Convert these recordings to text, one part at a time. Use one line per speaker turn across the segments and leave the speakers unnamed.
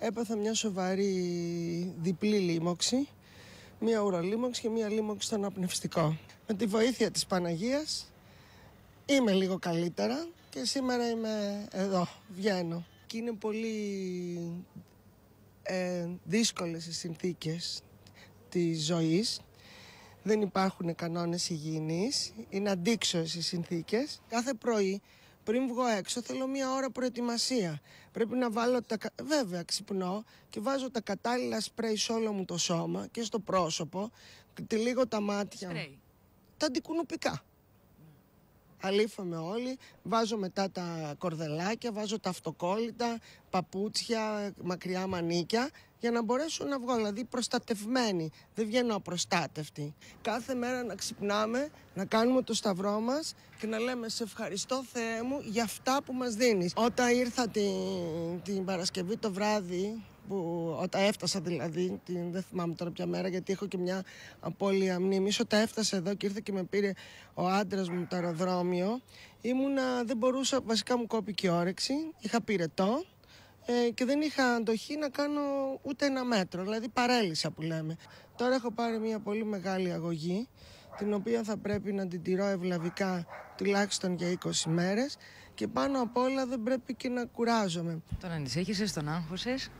έπαθα μια σοβαρή διπλή λίμωξη, μια ουρολίμωξη και μια λίμωξη στον αναπνευστικό. Με τη βοήθεια της Παναγίας είμαι λίγο καλύτερα και σήμερα είμαι εδώ, βγαίνω. Και είναι πολύ ε, δύσκολες οι συνθήκες της ζωής. Δεν υπάρχουν κανόνες υγιεινής, είναι αντίξωες οι συνθήκες. Κάθε πρωί πριν βγω έξω θέλω μία ώρα προετοιμασία. Πρέπει να βάλω τα. Βέβαια, ξυπνώ και βάζω τα κατάλληλα σπρέι σε όλο μου το σώμα και στο πρόσωπο. λίγο τα μάτια. Σπρέι. Τα αντικουνουπικά αλήφομαι όλοι, βάζω μετά τα κορδελάκια, βάζω τα αυτοκόλλητα, παπούτσια, μακριά μανίκια για να μπορέσω να βγω, δηλαδή προστατευμένη, δεν βγαίνω απροστάτευτη. Κάθε μέρα να ξυπνάμε, να κάνουμε το σταυρό μας και να λέμε σε ευχαριστώ Θεέ μου για αυτά που μας δίνεις. Όταν ήρθα την Παρασκευή το βράδυ που όταν έφτασα δηλαδή, την, δεν θυμάμαι τώρα ποια μέρα γιατί έχω και μια απώλεια μνήμης, όταν έφτασα εδώ και ήρθε και με πήρε ο άντρας μου το αεροδρόμιο, ήμουνα, δεν μπορούσα, βασικά μου κόπηκε η όρεξη, είχα πυρετό ε, και δεν είχα αντοχή να κάνω ούτε ένα μέτρο, δηλαδή παρέλυσα που λέμε. Τώρα έχω πάρει μια πολύ μεγάλη αγωγή, την οποία θα πρέπει να την τηρώ ευλαβικά τουλάχιστον για 20 μέρες και πάνω απ' όλα δεν πρέπει και να κουράζομαι. Τον ανησύχησες, τον άγχωσες. Ε?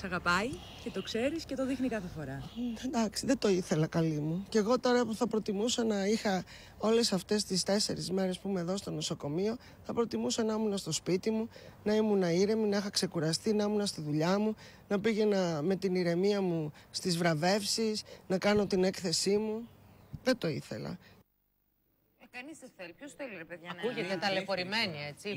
Σ' αγαπάει και το ξέρεις και το δείχνει κάθε φορά. Εντάξει, δεν το ήθελα καλή μου. Και εγώ τώρα που θα προτιμούσα να είχα όλες αυτές τις τέσσερις μέρες που είμαι εδώ στο νοσοκομείο, θα προτιμούσα να ήμουν στο σπίτι μου, να ήμουν ήρεμη, να είχα ξεκουραστεί, να ήμουν στη δουλειά μου, να πήγαινα με την ηρεμία μου στις βραβεύσεις, να κάνω την έκθεσή μου. Δεν το ήθελα. Ε, Κανείς δεν θέλει. Ποιος θέλει, ρε παιδιά, Ακούγεται ταλαιπωρημένη, έτσι.